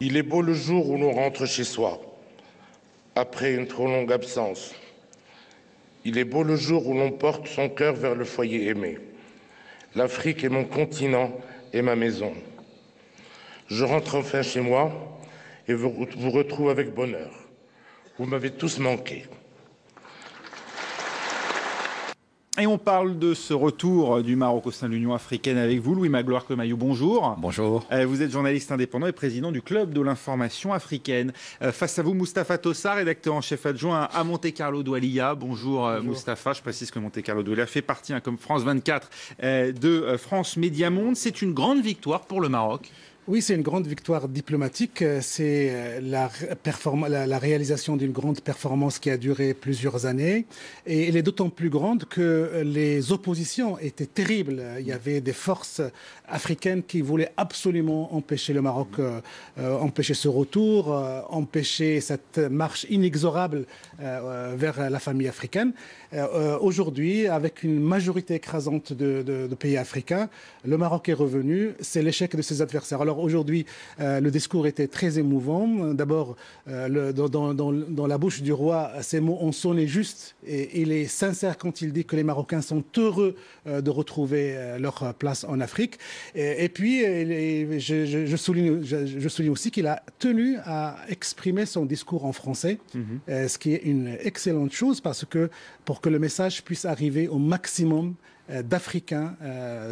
Il est beau le jour où l'on rentre chez soi, après une trop longue absence. Il est beau le jour où l'on porte son cœur vers le foyer aimé. L'Afrique est mon continent et ma maison. Je rentre enfin chez moi et vous retrouve avec bonheur. Vous m'avez tous manqué. Et on parle de ce retour du Maroc au sein de l'Union africaine avec vous, Louis Magloire Comayou. Bonjour. Bonjour. Euh, vous êtes journaliste indépendant et président du Club de l'information africaine. Euh, face à vous, Mustapha Tossa, rédacteur en chef adjoint à Monte Carlo Doualia. Bonjour, euh, Bonjour. Mustapha. Je précise que Monte Carlo Doualia fait partie, hein, comme France 24, de France Média Monde. C'est une grande victoire pour le Maroc. Oui, c'est une grande victoire diplomatique. Euh, c'est euh, la, réalisation d'une grande performance qui a duré plusieurs années. Et elle est d'autant plus grande que euh, les oppositions étaient terribles. Il y avait des forces africaines qui voulaient absolument empêcher le Maroc, empêcher ce retour, empêcher cette marche inexorable vers la famille africaine. Aujourd'hui, avec une majorité écrasante de, de, pays africains, le Maroc est revenu. C'est l'échec de ses adversaires. Alors, aujourd'hui, euh, le discours était très émouvant. D'abord, euh, dans, la bouche du roi, ces mots ont sonné juste et il est sincère quand il dit que les Marocains sont heureux euh, de retrouver leur place en Afrique. Et, puis, je, souligne, aussi qu'il a tenu à exprimer son discours en français, mhm. ce qui est une excellente chose parce que pour que le message puisse arriver au maximum d'Africains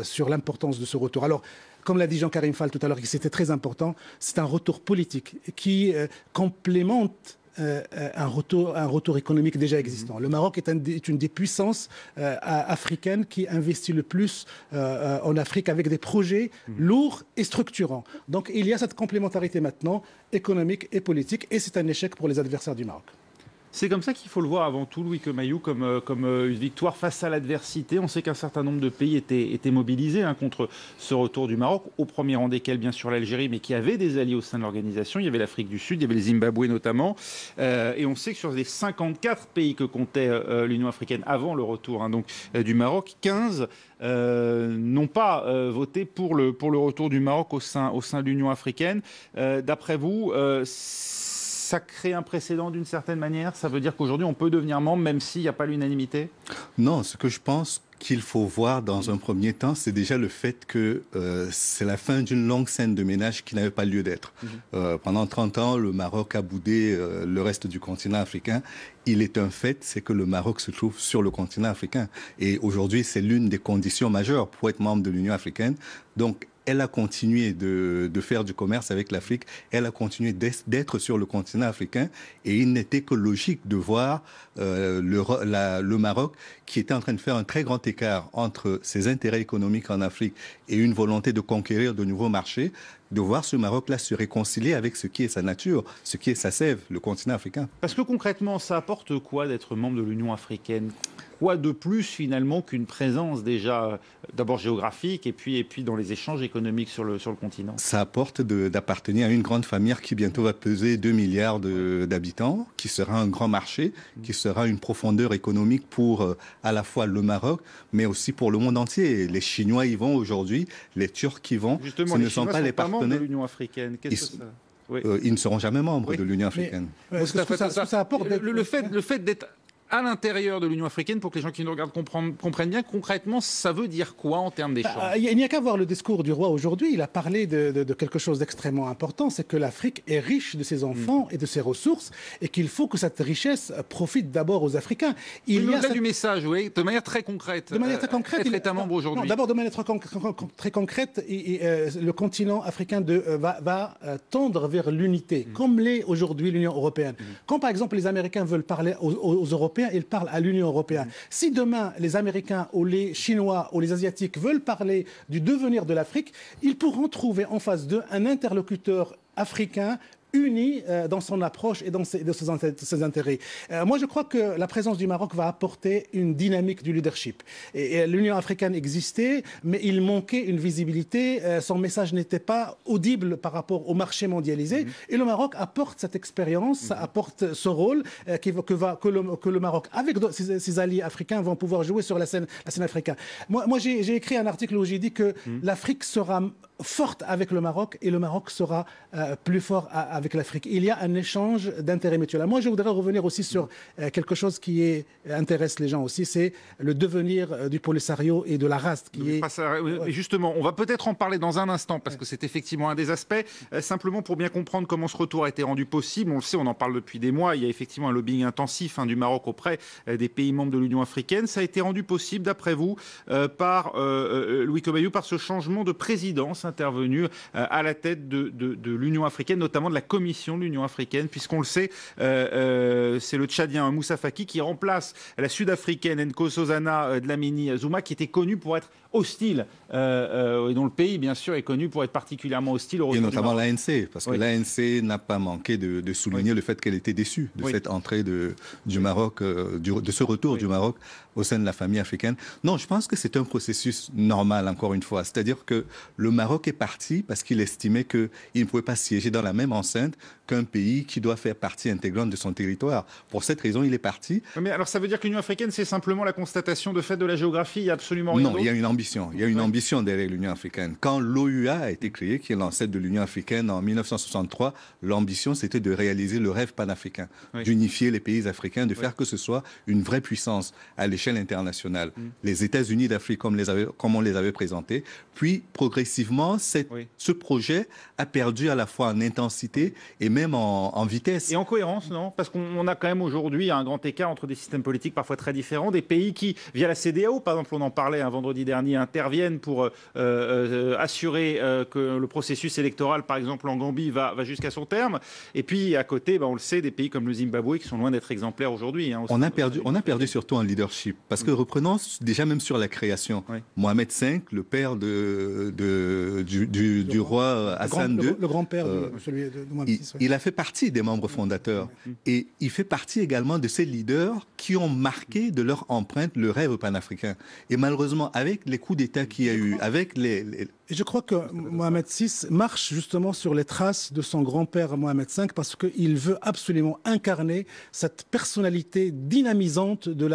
sur l'importance de ce retour. Alors, comme l'a dit Jean-Karim Fall tout à l'heure, c'était très important, c'est un retour politique qui euh, complémente euh, un, retour, économique déjà existant. Mhm. Le Maroc est, une des puissances euh, africaines qui investit le plus en Afrique avec des projets mhm. lourds et structurants. Donc il y a cette complémentarité maintenant économique et politique et c'est un échec pour les adversaires du Maroc. C'est comme ça qu'il faut le voir avant tout, Louis Quemaillou, comme, euh, comme euh, une victoire face à l'adversité. On sait qu'un certain nombre de pays étaient, mobilisés hein, contre ce retour du Maroc, au premier rang desquels, bien sûr, l'Algérie, mais qui avait des alliés au sein de l'organisation. Il y avait l'Afrique du Sud, il y avait le Zimbabwe notamment. Euh, et on sait que sur les 54 pays que comptait l'Union africaine avant le retour hein, du Maroc, 15 n'ont pas voté pour le, retour du Maroc au sein, au sein de l'Union africaine. D'après vous, ça crée un précédent d'une certaine manière Ça veut dire qu'aujourd'hui, on peut devenir membre même s'il n'y a pas l'unanimité Non, ce que je pense qu'il faut voir dans un premier temps, c'est déjà le fait que euh, c'est la fin d'une longue scène de ménage qui n'avait pas lieu d'être. Mhm. Euh, pendant 30 ans, le Maroc a boudé euh, le reste du continent africain. Il est un fait, c'est que le Maroc se trouve sur le continent africain. Et aujourd'hui, c'est l'une des conditions majeures pour être membre de l'Union africaine. Donc, elle a continué de, faire du commerce avec l'Afrique, elle a continué d'être sur le continent africain, et il n'était que logique de voir euh, le, le, Maroc qui était en train de faire un très grand écart entre ses intérêts économiques en Afrique et une volonté de conquérir de nouveaux marchés, de voir ce Maroc-là se réconcilier avec ce qui est sa nature, ce qui est sa sève, le continent africain. Parce que concrètement, ça apporte quoi d'être membre de l'Union africaine Quoi de plus finalement qu'une présence déjà euh, d'abord géographique et puis, et puis dans les échanges économiques sur le, sur le continent Ça apporte d'appartenir à une grande famille qui bientôt va peser 2 milliards d'habitants, qui sera un grand marché, qui sera une profondeur économique pour euh, à la fois le Maroc, mais aussi pour le monde entier. Les Chinois y vont aujourd'hui, les Turcs y vont. Justement, ce ne sont pas les partenaires appartenait. de l'Union africaine. Qu'est-ce que ça oui. euh, ils ne seront jamais membres oui. de l'union africaine. Mais, euh, ça, ça, ça, apporte le, le, fait, le fait d'être à l'intérieur de l'Union africaine pour que les gens qui nous regardent comprennent, bien concrètement ça veut dire quoi en termes bah, d'échanges Il n'y a qu'à voir le discours du roi aujourd'hui. Il a parlé de, quelque chose d'extrêmement important, c'est que l'Afrique est riche de ses enfants mm. et de ses ressources et qu'il faut que cette richesse profite d'abord aux Africains. Il y a du message, oui, de manière très concrète. De manière très euh, concrète. Euh, membre aujourd'hui. D'abord, de manière très, concrète, et, euh, le continent africain de, euh, va, tendre vers l'unité, mm. comme l'est aujourd'hui l'Union européenne. Mm. Quand par exemple les Américains veulent parler aux Européens, il parle à l'Union européenne. Mm. Si demain, les Américains ou les Chinois ou les Asiatiques veulent parler du devenir de l'Afrique, ils pourront trouver en face d'eux un interlocuteur africain unis euh, dans son approche et dans ses, ses, intérêts. Euh, moi, je crois que la présence du Maroc va apporter une dynamique du leadership. Et, l'Union africaine existait, mais il manquait une visibilité. Euh, son message n'était pas audible par rapport au marché mondialisé. Mm-hmm. Et le Maroc apporte cette expérience, mm-hmm. apporte ce rôle qui, que, que, le, Maroc, avec ses, alliés africains, vont pouvoir jouer sur la scène, la scène africaine. Moi, moi j'ai écrit un article où j'ai dit que mm-hmm. l'Afrique sera forte avec le Maroc et le Maroc sera euh, plus fort avec l'Afrique. Il y a un échange d'intérêts mutuels. Moi, je voudrais revenir aussi sur euh, quelque chose qui euh, intéresse les gens aussi, c'est le devenir du Polisario et de la race. Qui justement, on va peut-être en parler dans un instant parce que c'est effectivement un des aspects. simplement pour bien comprendre comment ce retour a été rendu possible, on le sait, on en parle depuis des mois. Il y a effectivement un lobbying intensif hein, du Maroc auprès des pays membres de l'Union africaine. Ça a été rendu possible, d'après vous, par Louis Comayou, par ce changement de présidence intervenu euh, à la tête de, l'Union africaine, notamment de la Commission de l'Union africaine, puisqu'on le sait, euh, euh, c'est le Tchadien Moussa Faki qui remplace la Sud-africaine Nkosazana Dlamini Zuma, qui était connue pour être hostile, et dont le pays, bien sûr, est connu pour être particulièrement hostile au Et notamment l'ANC, parce que l'ANC n'a pas manqué de, souligner le fait qu'elle était déçue de cette entrée de, du Maroc, de ce retour du Maroc au sein de la famille africaine. Non, je pense que c'est un processus normal, encore une fois. C'est-à-dire que le Maroc est parti parce qu'il estimait qu'il ne pouvait pas siéger dans la même enceinte pays qui doit faire partie intégrante de son territoire. Pour cette raison, il est parti. Mais alors ça veut dire que l'Union africaine, c'est simplement la constatation de fait de la géographie, il absolument rien. Non, il y a une ambition. Il y a une ambition derrière l'Union africaine. Quand l'OUA a été créée, qui est l'ancêtre de l'Union africaine en 1963, l'ambition, c'était de réaliser le rêve panafricain, d'unifier les pays africains, de faire que ce soit une vraie puissance à l'échelle internationale. Mm. Les États-Unis d'Afrique, comme, les comme on les avait présentés. Puis, progressivement, ce projet a perdu à la fois en intensité et même en, vitesse. Et en cohérence, non Parce qu'on a quand même aujourd'hui un grand écart entre des systèmes politiques parfois très différents, des pays qui, via la CDAO, par exemple, on en parlait un vendredi dernier, interviennent pour euh, euh, assurer euh, que le processus électoral, par exemple en Gambie, va, va jusqu'à son terme. Et puis à côté, bah, on le sait, des pays comme le Zimbabwe qui sont loin d'être exemplaires aujourd'hui. Hein, on, a perdu, on a perdu surtout en leadership. Parce que mm. reprenons déjà même sur la création, Mohamed V, le père de, du, roi Hassan II. Le, grand-père de, de Mohamed VI il a fait partie des membres fondateurs et il fait partie également de ces leaders qui ont marqué de leur empreinte le rêve panafricain. Et malheureusement, avec les coups d'État qu'il y a eu, avec les, les et je crois que Mohamed VI marche justement sur les traces de son grand-père Mohamed V parce qu'il veut absolument incarner cette personnalité dynamisante de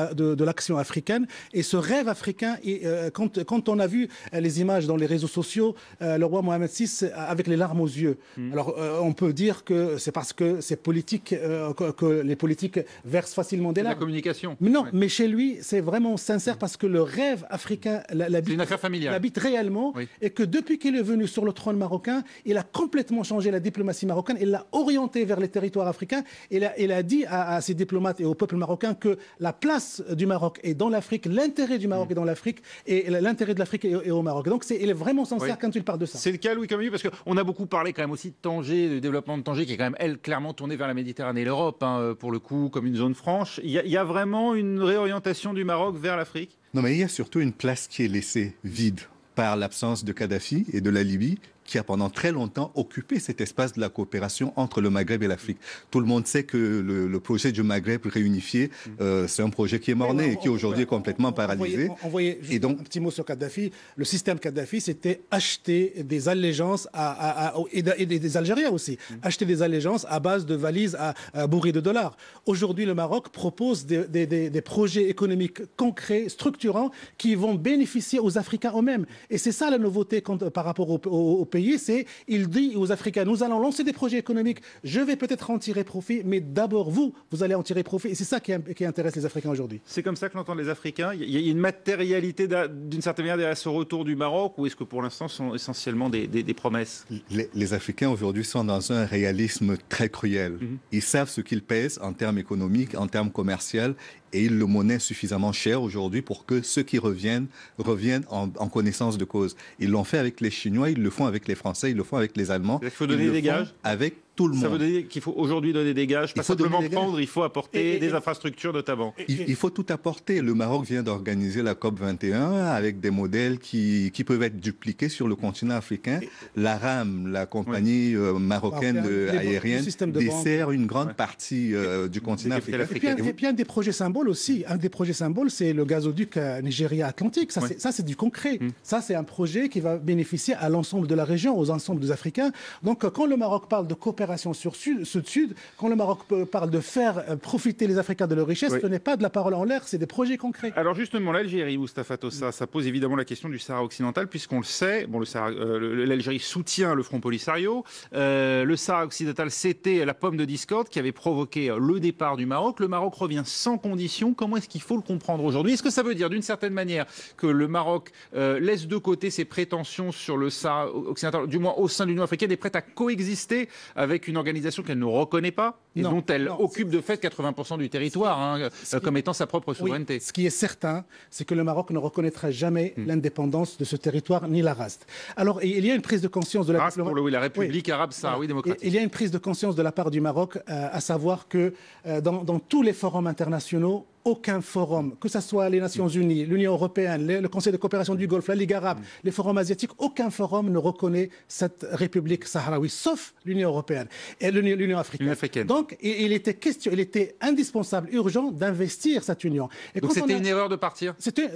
l'action la, de, africaine et ce rêve africain. Et, euh, quand, quand, on a vu euh, les images dans les réseaux sociaux, euh, le roi Mohamed VI avec les larmes aux yeux. Hmm. Alors on peut dire que c'est parce que c'est politique que, les politiques versent facilement des larmes. La communication. Mais non, mais chez lui, c'est vraiment sincère parce que le rêve africain l'habite réellement et que depuis qu'il est venu sur le trône marocain, il a complètement changé la diplomatie marocaine, il l'a orientée vers les territoires africains, il a, il a dit à, ses diplomates et au peuple marocain que la place du Maroc est dans l'Afrique, l'intérêt du Maroc mm. est dans l'Afrique, et l'intérêt de l'Afrique est, au Maroc. Donc il est vraiment sincère quand il parle de ça. C'est le cas, Louis Camille, parce qu'on a beaucoup parlé quand même aussi de Tanger, du développement de Tanger, qui est quand même, elle, clairement tournée vers la Méditerranée et l'Europe, hein, euh, pour le coup, comme une zone franche. il y a vraiment une réorientation du Maroc vers l'Afrique Non, mais il y a surtout une place qui est laissée vide par l'absence de Kadhafi et de la Libye qui a pendant très longtemps occupé cet espace de la coopération entre le Maghreb et l'Afrique. Tout le monde sait que le, projet du Maghreb réunifié, mm. euh, c'est un projet qui est mort-né et qui aujourd'hui est complètement paralysé. et donc, un petit mot sur Kadhafi. Le système Kadhafi, c'était acheter des allégeances à, et, des Algériens aussi. Mm. Acheter des allégeances à base de valises à, bourrées de dollars. Aujourd'hui, le Maroc propose des, projets économiques concrets, structurants, qui vont bénéficier aux Africains eux-mêmes. Et c'est ça la nouveauté par rapport au, au c'est il dit aux Africains, nous allons lancer des projets économiques, je vais peut-être en tirer profit, mais d'abord vous, vous allez en tirer profit. Et c'est ça qui, intéresse les Africains aujourd'hui. C'est comme ça que l'entendent les Africains. Il y a une matérialité d'une certaine manière à ce retour du Maroc, ou est-ce que pour l'instant sont essentiellement des, promesses les, Africains aujourd'hui sont dans un réalisme très cruel. Mhm. Ils savent ce qu'ils pèsent en termes économiques, en termes commerciaux et il le monnaie suffisamment cher aujourd'hui pour que ceux qui reviennent reviennent en, connaissance de cause. Ils l'ont fait avec les Chinois, ils le font avec les Français, ils le font avec les Allemands. Il faut donner des gages Avec tout le monde. Ça veut dire qu'il faut aujourd'hui donner des gages, pas il faut simplement prendre, il faut apporter des infrastructures notamment. Il, faut tout apporter. Le Maroc vient d'organiser la COP 21 avec des modèles qui, qui, peuvent être dupliqués sur le continent africain. La RAM, la compagnie euh, marocaine aérienne, dessert une grande partie euh, du continent africain. Puis, et, puis, un des projets symboles aussi, un des projets symboles, c'est le gazoduc euh, Nigeria-Atlantique. Ça, c'est du concret. Hum. Ça, c'est un projet qui va bénéficier à l'ensemble de la région, aux ensembles des Africains. Donc, quand le Maroc parle de coopération, sur Sud-Sud, quand le Maroc parle de faire euh, profiter les Africains de leur richesse, ce n'est pas de la parole en l'air, c'est des projets concrets. Alors justement, l'Algérie, Moustapha mm. ça pose évidemment la question du Sahara occidental, puisqu'on le sait, bon, euh, l'Algérie soutient le Front Polisario. Euh, le Sahara occidental, c'était la pomme de discorde qui avait provoqué le départ du Maroc. Le Maroc revient sans condition. Comment est-ce qu'il faut le comprendre aujourd'hui Est-ce que ça veut dire, d'une certaine manière, que le Maroc laisse de côté ses prétentions sur le Sahara occidental, du moins au sein de l'Union africaine, est prête à coexister avec qu'une une organisation qu'elle ne reconnaît pas et dont elle occupe de fait 80% du territoire hein, euh, comme étant sa propre souveraineté. ce qui est certain, c'est que le Maroc ne reconnaîtra jamais hmm. l'indépendance de ce territoire ni la race. Alors il y a une prise de conscience de la, oui, République arabe Il y a une prise de conscience de la part du Maroc, euh, à savoir que euh, dans tous les forums internationaux, aucun forum, que ce soit les Nations mm. Unies, l'Union européenne, le Conseil de coopération du Golfe, la Ligue arabe, mm. les forums asiatiques, aucun forum ne reconnaît cette République sahraoui, sauf l'Union européenne et l'Union africaine. Donc, il était indispensable, urgent d'investir cette union. Donc c'était une erreur de partir. C'était,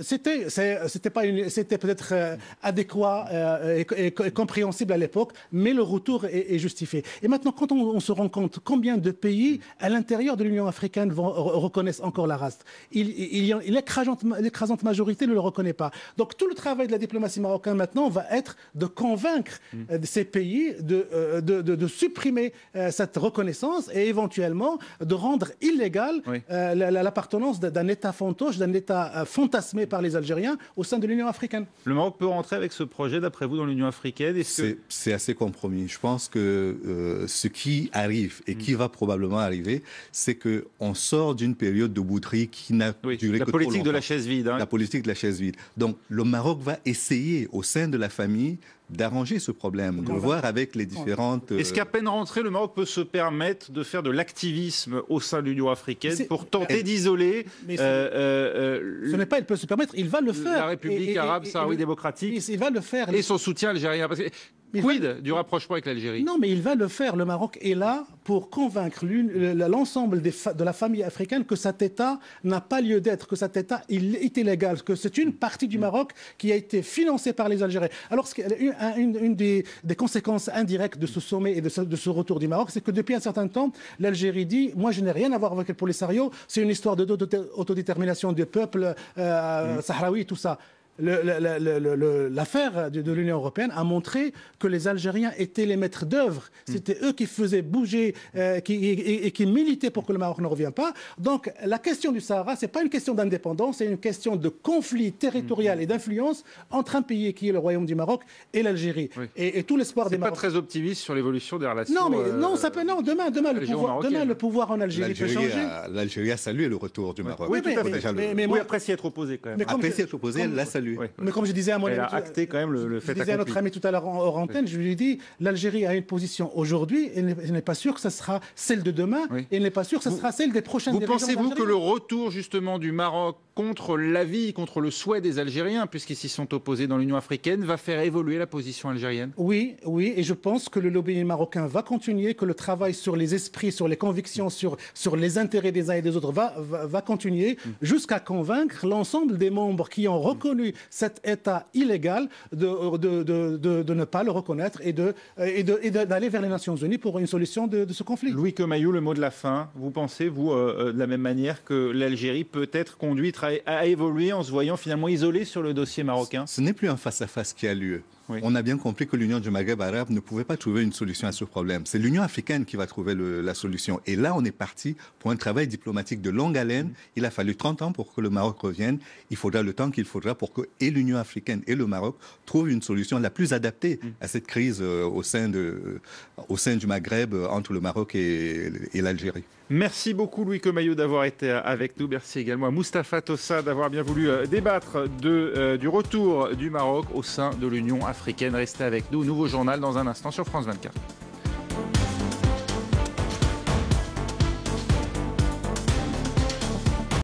peut-être euh, adéquat euh, et, compréhensible à l'époque, mais le retour est, justifié. Et maintenant, quand on, se rend compte combien de pays mm. à l'intérieur de l'Union africaine vont, reconnaissent encore la race. Il Il, l'écrasante majorité ne le reconnaît pas. Donc tout le travail de la diplomatie marocaine maintenant va être de convaincre mm. euh, ces pays de, euh, de, supprimer euh, cette reconnaissance et éventuellement de rendre illégale l'appartenance d'un État fantoche, d'un État fantasmé par les Algériens au sein de l'Union africaine. Le Maroc peut rentrer avec ce projet, d'après vous, dans l'Union africaine C'est assez compromis. Je pense que ce qui arrive et qui mm. va probablement arriver, c'est qu'on sort d'une période de bouterie qui n'a la politique de la chaise vide. Hein. La politique de la chaise vide. Donc le Maroc va essayer au sein de la famille d'arranger ce problème, de voir avec les différentes. Est-ce qu'à peine rentré, le Maroc peut se permettre de faire de l'activisme au sein de l'Union africaine pour tenter d'isoler. Euh, euh, euh, ce n'est pas, il peut se permettre, il va le faire. La République arabe sahraoui démocratique. Il va le faire. Et son soutien algérien. Parce quid du rapprochement avec l'Algérie Non, mais il va le faire. Le Maroc est là pour convaincre l'ensemble de la famille africaine que cet État n'a pas lieu d'être, que cet État il est illégal, que c'est une partie du mm. Maroc qui a été financée par les Algériens. Alors, ce une, des, conséquences indirectes de ce sommet et de ce, retour du Maroc, c'est que depuis un certain temps, l'Algérie dit Moi, je n'ai rien à voir avec le Polisario, c'est une histoire d'autodétermination de, des peuples euh, mm. sahraouis, tout ça l'affaire de, l'Union européenne a montré que les Algériens étaient les maîtres d'œuvre. Mm. C'était eux qui faisaient bouger euh, qui, et, qui militaient pour que le Maroc ne revienne pas. Donc la question du Sahara, ce n'est pas une question d'indépendance, c'est une question de conflit territorial mm. et d'influence entre un pays qui est le Royaume du Maroc et l'Algérie. Et, tout l'espoir des Marocains. pas très optimiste sur l'évolution des relations. Non, mais non, euh, ça peut, non, demain, demain, le pouvoir, demain le pouvoir en Algérie peut changer. L'Algérie a salué le retour du Maroc. Oui, tout mais, à fait. Mais, après s'y être opposé quand même. Après s'y être opposé, l'a salué. Mais comme je disais à mon ami, quand même le, notre ami tout à l'heure en hors antenne, je lui ai dit l'Algérie a une position aujourd'hui, et n'est pas sûr que ce sera celle de demain, et n'est pas sûr que ce sera celle des prochaines Vous pensez-vous que le retour justement du Maroc contre l'avis, contre le souhait des Algériens, puisqu'ils s'y sont opposés dans l'Union africaine, va faire évoluer la position algérienne Oui, oui, et je pense que le lobby marocain va continuer, que le travail sur les esprits, sur les convictions, sur, sur les intérêts des uns et des autres va, va, continuer mm. jusqu'à convaincre l'ensemble des membres qui ont reconnu cet État illégal de, de, de, de, ne pas le reconnaître et d'aller et et vers les Nations Unies pour une solution de, ce conflit. Louis le mot de la fin, vous pensez, vous, euh, euh, de la même manière que l'Algérie peut être conduite à a, évolué en se voyant finalement isolé sur le dossier marocain Ce, n'est plus un face-à-face qui a lieu. On a bien compris que l'Union du Maghreb arabe ne pouvait pas trouver une solution à ce problème. C'est l'Union africaine qui va trouver la solution. Et là, on est parti pour un travail diplomatique de longue haleine. Mm-hmm. Il a fallu 30 ans pour que le Maroc revienne. Il faudra le temps qu'il faudra pour que et l'Union africaine et le Maroc trouvent une solution la plus adaptée mm. à cette crise euh, au, sein de, au sein du Maghreb euh, entre le Maroc et l'Algérie. Merci beaucoup Louis Comaillot d'avoir été avec nous. Merci également à Mustapha Tossa d'avoir bien voulu euh, débattre euh, du retour du Maroc au sein de l'Union africaine. Restez avec nous. Nouveau journal dans un instant sur France 24.